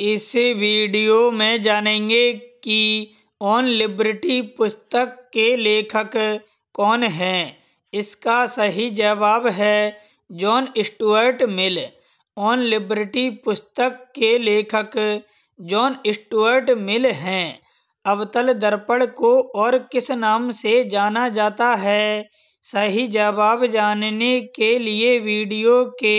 इस वीडियो में जानेंगे कि ऑन लिबर्टी पुस्तक के लेखक कौन हैं इसका सही जवाब है John Stuart Mill On Liberty पुस्तक के लेखक जॉन स्टुअर्ट मिल हैं अवतल दर्पण को और किस नाम से जाना जाता है सही जवाब जानने के लिए वीडियो के